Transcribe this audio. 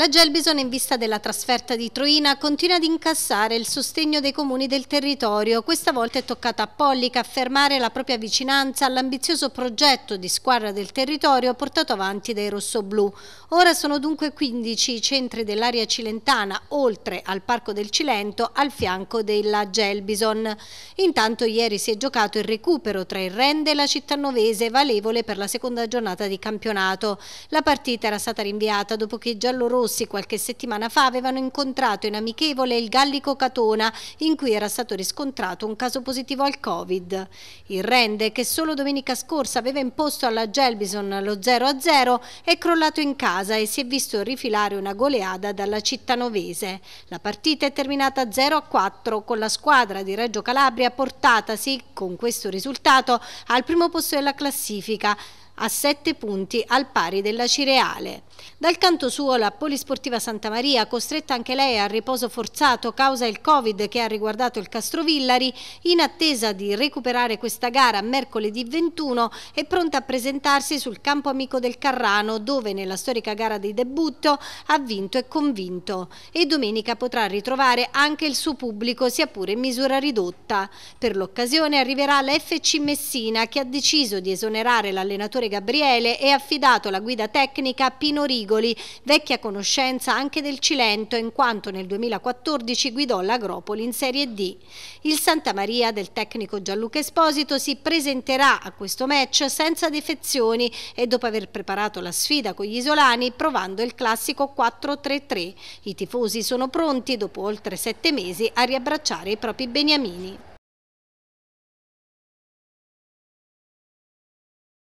La Gelbison in vista della trasferta di Troina continua ad incassare il sostegno dei comuni del territorio. Questa volta è toccata a Pollica affermare la propria vicinanza all'ambizioso progetto di squadra del territorio portato avanti dai rossoblù. Ora sono dunque 15 i centri dell'area cilentana oltre al Parco del Cilento al fianco della Gelbison. Intanto ieri si è giocato il recupero tra il Rende e la città novese, valevole per la seconda giornata di campionato. La partita era stata rinviata dopo che i giallorossi Rossi qualche settimana fa avevano incontrato in amichevole il Gallico Catona, in cui era stato riscontrato un caso positivo al Covid. Il rende, che solo domenica scorsa aveva imposto alla Gelbison lo 0-0, è crollato in casa e si è visto rifilare una goleada dalla città novese. La partita è terminata 0-4 con la squadra di Reggio Calabria portatasi, con questo risultato, al primo posto della classifica a 7 punti al pari della Cireale. Dal canto suo la Polisportiva Santa Maria, costretta anche lei al riposo forzato causa il Covid che ha riguardato il Castrovillari, in attesa di recuperare questa gara mercoledì 21 è pronta a presentarsi sul campo amico del Carrano dove nella storica gara di debutto ha vinto e convinto e domenica potrà ritrovare anche il suo pubblico sia pure in misura ridotta. Per l'occasione arriverà l'FC Messina che ha deciso di esonerare l'allenatore Gabriele e affidato la guida tecnica a Pino Rigoli, vecchia conoscenza anche del Cilento in quanto nel 2014 guidò l'Agropoli in Serie D. Il Santa Maria del tecnico Gianluca Esposito si presenterà a questo match senza defezioni e dopo aver preparato la sfida con gli isolani provando il classico 4-3-3. I tifosi sono pronti dopo oltre sette mesi a riabbracciare i propri beniamini.